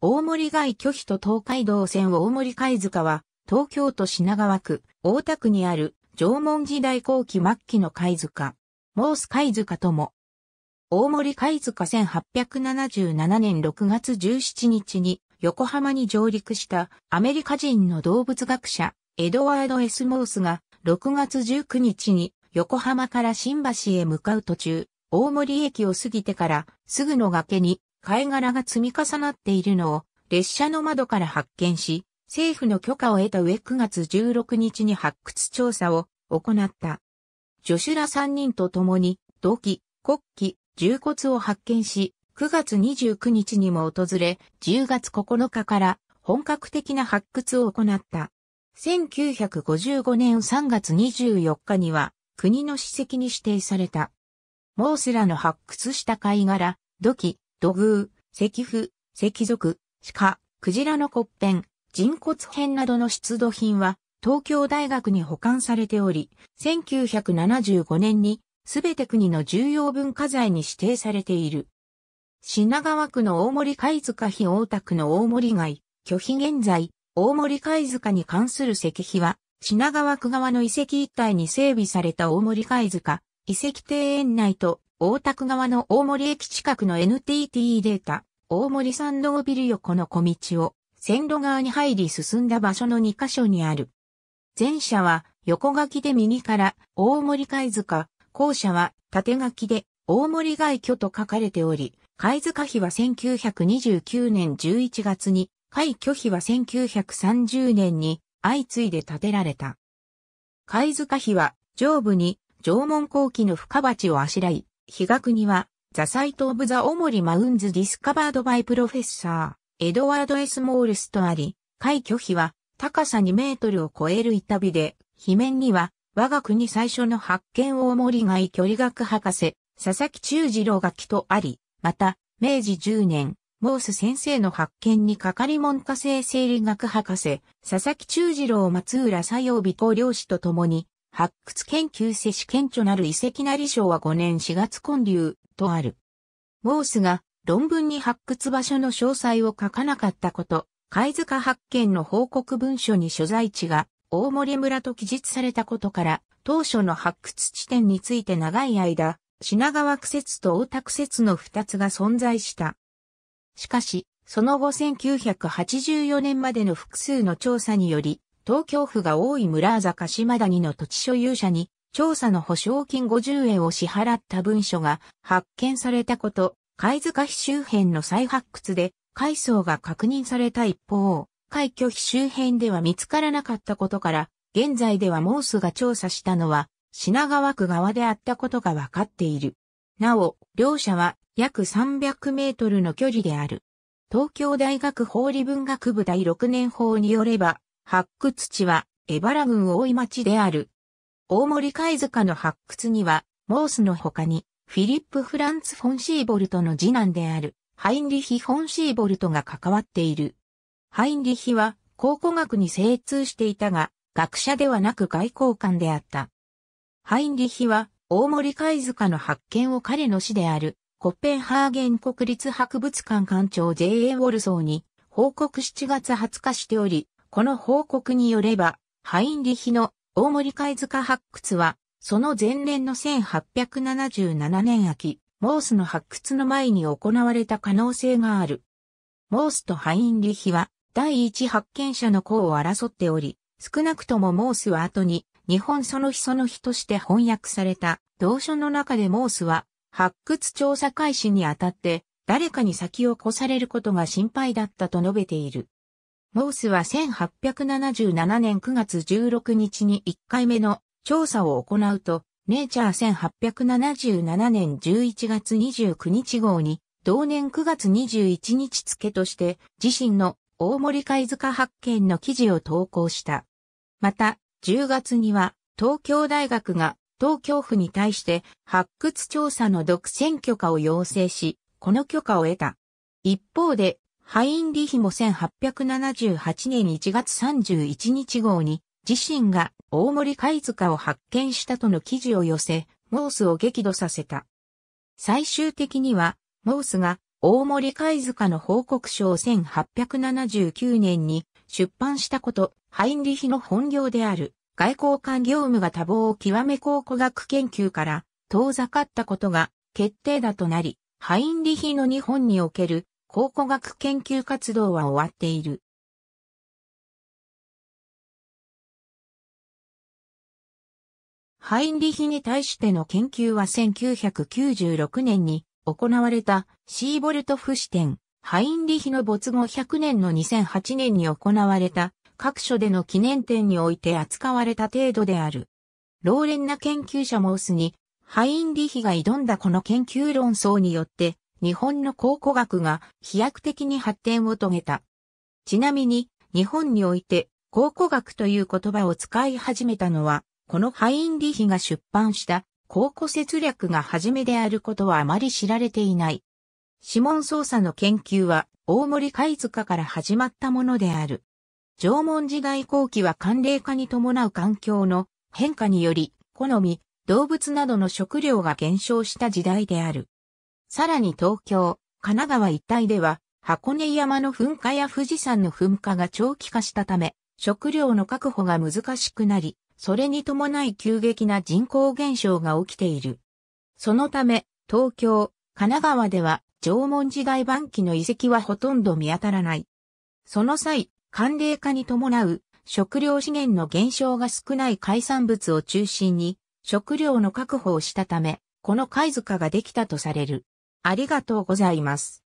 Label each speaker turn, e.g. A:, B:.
A: 大森街拒否と東海道線大森貝塚は、東京都品川区、大田区にある、縄文時代後期末期の貝塚。モース貝塚とも。大森貝塚1877年6月17日に、横浜に上陸したアメリカ人の動物学者、エドワード・エス・モースが、6月19日に、横浜から新橋へ向かう途中、大森駅を過ぎてから、すぐの崖に、貝殻が積み重なっているのを列車の窓から発見し、政府の許可を得た上9月16日に発掘調査を行った。助手ら3人と共に土器、国旗、重骨を発見し、9月29日にも訪れ、10月9日から本格的な発掘を行った。1955年3月24日には国の史跡に指定された。モースらの発掘した貝殻、土器、土偶、石符、石族、鹿、クジラの骨片、人骨片などの出土品は、東京大学に保管されており、1975年に、すべて国の重要文化財に指定されている。品川区の大森貝塚碑大田区の大森街、巨否現在、大森貝塚に関する石碑は、品川区側の遺跡一帯に整備された大森貝塚、遺跡庭園内と大田区側の大森駅近くの NTT データ、大森山道ビル横の小道を線路側に入り進んだ場所の2カ所にある。前者は横書きで右から大森貝塚、後者は縦書きで大森外居と書かれており、貝塚碑は1929年11月に、貝居碑は1930年に相次いで建てられた。貝塚碑は上部に縄文後期の深鉢をあしらい、比嘉国は、ザ・サイト・オブ・ザ・オモリ・マウンズ・ディスカバード・バイ・プロフェッサー、エドワード・エス・モールスとあり、快挙否は、高さ2メートルを超える板火で、碑面には、我が国最初の発見大森外距離学博士、佐々木忠次郎が木とあり、また、明治10年、モース先生の発見にかかり文科生生理学博士、佐々木忠次郎松浦作用美考領士と共に、発掘研究世史顕著なる遺跡なり賞は5年4月建立とある。モースが論文に発掘場所の詳細を書かなかったこと、貝塚発見の報告文書に所在地が大森村と記述されたことから、当初の発掘地点について長い間、品川区説と大田区説の二つが存在した。しかし、その後1984年までの複数の調査により、東京府が大井村坂島谷の土地所有者に、調査の保証金50円を支払った文書が発見されたこと、貝塚市周辺の再発掘で、海層が確認された一方、海挙碑周辺では見つからなかったことから、現在ではモースが調査したのは、品川区側であったことが分かっている。なお、両者は約300メートルの距離である。東京大学法理文学部第6年法によれば、発掘地は、エバラ郡大井町である。大森貝塚の発掘には、モースの他に、フィリップ・フランツ・フォン・シーボルトの次男である、ハインリヒ・フォン・シーボルトが関わっている。ハインリヒは、考古学に精通していたが、学者ではなく外交官であった。ハインリヒは、大森貝塚の発見を彼の死である、コッペンハーゲン国立博物館館長 J.A. ウォルソーに報告7月20日しており、この報告によれば、ハインリヒの大森貝塚発掘は、その前年の1877年秋、モースの発掘の前に行われた可能性がある。モースとハインリヒは、第一発見者の功を争っており、少なくともモースは後に、日本その日その日として翻訳された、同書の中でモースは、発掘調査開始にあたって、誰かに先を越されることが心配だったと述べている。モースは1877年9月16日に1回目の調査を行うと、ネイチャー1877年11月29日号に、同年9月21日付として自身の大森貝塚発見の記事を投稿した。また、10月には東京大学が東京府に対して発掘調査の独占許可を要請し、この許可を得た。一方で、ハインリヒも1878年1月31日号に自身が大森貝塚を発見したとの記事を寄せ、モースを激怒させた。最終的には、モースが大森貝塚の報告書を1879年に出版したこと、ハインリヒの本業である外交官業務が多忙を極め考古学研究から遠ざかったことが決定だとなり、ハインリヒの日本における考古学研究活動は終わっている。ハインリヒに対しての研究は1996年に行われたシーボルトフ視点、ハインリヒの没後100年の2008年に行われた各所での記念展において扱われた程度である。老練な研究者モースに、ハインリヒが挑んだこの研究論争によって、日本の考古学が飛躍的に発展を遂げた。ちなみに、日本において考古学という言葉を使い始めたのは、このハインリヒが出版した考古節略が初めであることはあまり知られていない。指紋操作の研究は大森貝塚から始まったものである。縄文時代後期は寒冷化に伴う環境の変化により、好み、動物などの食料が減少した時代である。さらに東京、神奈川一帯では、箱根山の噴火や富士山の噴火が長期化したため、食料の確保が難しくなり、それに伴い急激な人口減少が起きている。そのため、東京、神奈川では縄文時代晩期の遺跡はほとんど見当たらない。その際、寒冷化に伴う食料資源の減少が少ない海産物を中心に食料の確保をしたため、この貝塚ができたとされる。ありがとうございます。